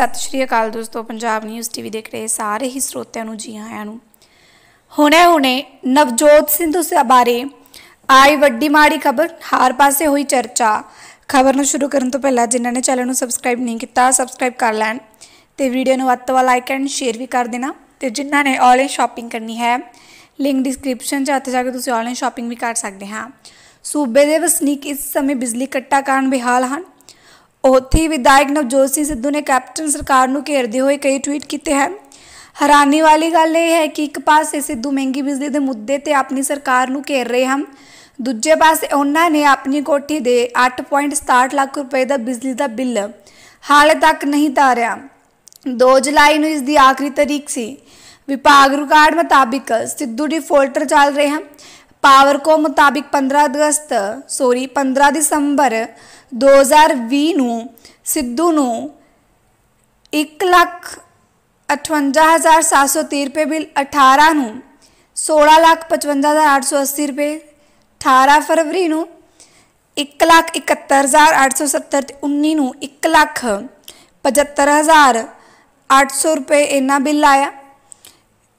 ਸਤਿ ਸ਼੍ਰੀ ਅਕਾਲ ਦੋਸਤੋ Punjab news TV ਦੇਖ ਰਹੇ ਸਾਰੇ ਹੀ ਸਰੋਤਿਆਂ ਨੂੰ ਜੀ ਆਇਆਂ ਨੂੰ ਹੁਣੇ-ਹੁਣੇ ਨਵਜੋਤ ਸਿੰਧੂ ਬਾਰੇ ਆਈ ਵੱਡੀ ਮਾੜੀ ਖਬਰ ਹਾਰ ਪਾਸੇ ਹੋਈ ਚਰਚਾ ਖਬਰ ਨੂੰ ਸ਼ੁਰੂ ਕਰਨ ਤੋਂ ਪਹਿਲਾਂ ਜਿਨ੍ਹਾਂ ਨੇ ਚੈਨਲ ਨੂੰ ਸਬਸਕ੍ਰਾਈਬ ਨਹੀਂ ਕੀਤਾ ਸਬਸਕ੍ਰਾਈਬ ਕਰ ਲੈਣ ਤੇ ਵੀਡੀਓ ਨੂੰ ਵੱਧ ਤੋਂ ਲਾਈਕ ਐਂਡ ਸ਼ੇਅਰ ਵੀ ਕਰ ਦੇਣਾ ਤੇ ਜਿਨ੍ਹਾਂ ਨੇ ਆਨਲਾਈਨ ਸ਼ਾਪਿੰਗ ਕਰਨੀ ਹੈ ਲਿੰਕ ਡਿਸਕ੍ਰਿਪਸ਼ਨ 'ਚ ਉੱਥੇ ਜਾ ਕੇ ਤੁਸੀਂ ਆਨਲਾਈਨ ਸ਼ਾਪਿੰਗ ਵੀ ਕਰ ਸਕਦੇ ਹਾਂ ਸੂਬੇ ਦੇ ਵਸਨੀਕ ਇਸ ਸਮੇਂ ਬਿਜਲੀ ਕੱਟਾ ਕਾਰਨ ਬਿਹਾਲ ਹਨ ਉੱਥੇ ਵਿਧਾਇਕ ਨਵਜੋਤ ਸਿੰਘ ਸਿੱਧੂ ਨੇ ਕੈਪਟਨ ਸਰਕਾਰ ਨੂੰ ਘੇਰਦੇ ਹੋਏ ਕਈ ਟਵੀਟ ਕੀਤੇ ਹਨ ਹੈਰਾਨੀ ਵਾਲੀ ਗੱਲ ਇਹ ਹੈ ਕਿ ਇੱਕ ਪਾਸੇ ਸਿੱਧੂ ਮਹਿੰਗੀ ਬਿਜਲੀ ਦੇ ਮੁੱਦੇ ਤੇ ਆਪਣੀ ਸਰਕਾਰ ਨੂੰ ਘੇਰ ਰਹੇ ਹਨ ਦੂਜੇ ਪਾਸੇ ਉਹਨਾਂ ਨੇ ਆਪਣੀ ਕੋਠੀ ਦੇ 8.67 ਲੱਖ ਰੁਪਏ ਦਾ ਬਿਜਲੀ ਦਾ ਬਿੱਲ ਹਾਲੇ ਤੱਕ ਨਹੀਂ ਤਾਰਿਆ 2 ਜੁਲਾਈ ਨੂੰ ਇਸ ਦੀ ਆਖਰੀ ਤਾਰੀਖ ਸੀ ਵਿਭਾਗ ਰਿਕਾਰਡ ਮੁਤਾਬਿਕ ਸਿੱਧੂ ਡਿਫਾਲਟਰ ਚੱਲ ਰਹੇ ਹਨ मुताबिक मुताब्रह अगस्त सॉरी पंधरा दिसंबर दो हजार वीन सिद्धू न एक लख अठवंजा हजार सात रुपये बिल 18 सोळं लख पचवंजा हजार आठ सो अशी रुपये अठारा फरवरी एक लाख इकतर हजार अठ सत्तर लख हजार रुपये एना बिल आया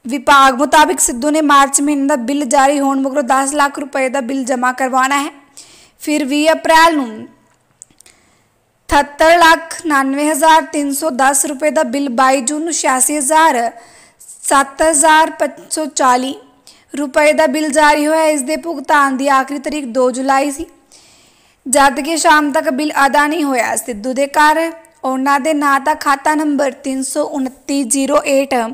ਵਿਭਾਗ ਮੁਤਾਬਕ ਸਿੱਧੂ ਨੇ ਮਾਰਚ ਮਹੀਨੇ ਦਾ ਬਿੱਲ ਜਾਰੀ ਹੋਣ ਮਗਰੋਂ 10 ਲੱਖ ਰੁਪਏ ਦਾ ਬਿੱਲ ਜਮ੍ਹਾਂ ਕਰਵਾਉਣਾ ਹੈ ਫਿਰ 20 ਅਪ੍ਰੈਲ ਨੂੰ 77 ਲੱਖ 99310 ਰੁਪਏ ਦਾ ਬਿੱਲ 22 ਜੂਨ ਨੂੰ 86000 7540 ਰੁਪਏ ਦਾ ਬਿੱਲ ਜਾਰੀ ਹੋਇਆ ਇਸ ਦੇ ਭੁਗਤਾਨ ਦੀ ਆਖਰੀ ਤਾਰੀਖ 2 ਜੁਲਾਈ ਸੀ ਜਦ ਕਿ ਸ਼ਾਮ ਤੱਕ ਬਿੱਲ ਅਦਾ ਨਹੀਂ ਹੋਇਆ ਸਿੱਧੂ ਦੇ ਘਰ ਉਹਨਾਂ ਦੇ ਨਾਂ ਦਾ ਖਾਤਾ ਨੰਬਰ 32908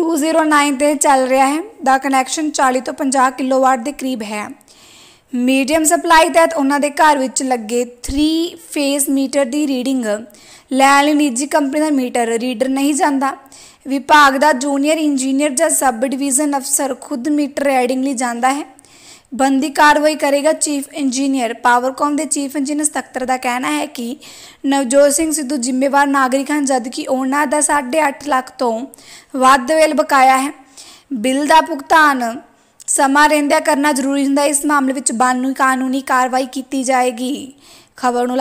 209 ਤੇ ਚੱਲ ਰਿਹਾ ਹੈ ਦਾ ਕਨੈਕਸ਼ਨ 40 ਤੋਂ 50 ਕਿਲੋਵਾਟ ਦੇ ਕਰੀਬ ਹੈ ਮੀਡੀਅਮ ਸਪਲਾਈ ਤਹਿਤ ਉਹਨਾਂ ਦੇ ਘਰ ਵਿੱਚ ਲੱਗੇ 3 ਫੇਸ ਮੀਟਰ ਦੀ ਰੀਡਿੰਗ ਲੈ ਲਈ ਨਿੱਜੀ ਕੰਪਨੀ ਦਾ ਮੀਟਰ ਰੀਡਰ ਨਹੀਂ ਜਾਂਦਾ ਵਿਭਾਗ ਦਾ ਜੂਨੀਅਰ ਇੰਜੀਨੀਅਰ ਜਾਂ ਸਬ ਡਿਵੀਜ਼ਨ ਅਫਸਰ ਖੁਦ ਮੀਟਰ ਰੀਡਿੰਗ ਲਈ ਜਾਂਦਾ ਹੈ ਬੰਦੀ ਕਾਰਵਾਈ ਕਰੇਗਾ ਚੀਫ ਇੰਜੀਨੀਅਰ ਪਾਵਰਕਾਮ ਦੇ ਚੀਫ ਇੰਜੀਨੀਅਰ ਸਤਕਤਰ ਦਾ ਕਹਿਣਾ ਹੈ ਕਿ ਨਵਜੋਤ ਸਿੰਘ ਸਿੱਧੂ ਜ਼ਿੰਮੇਵਾਰ ਨਾਗਰਿਕ ਹਨ ਕਿ ਉਹਨਾਂ ਦਾ 8.5 ਲੱਖ ਤੋਂ ਵੱਧ ਵੇਲ ਬਕਾਇਆ ਹੈ ਬਿੱਲ ਦਾ ਭੁਗਤਾਨ ਸਮਾਂ ਰਹਿੰਦਿਆਂ ਕਰਨਾ ਜ਼ਰੂਰੀ ਹੁੰਦਾ ਇਸ ਮਾਮਲੇ ਵਿੱਚ ਬਾਨੂ ਕਾਨੂੰਨੀ ਕਾਰਵਾਈ ਕੀਤੀ ਜਾਏਗੀ ਖਬਰ ਨੂੰ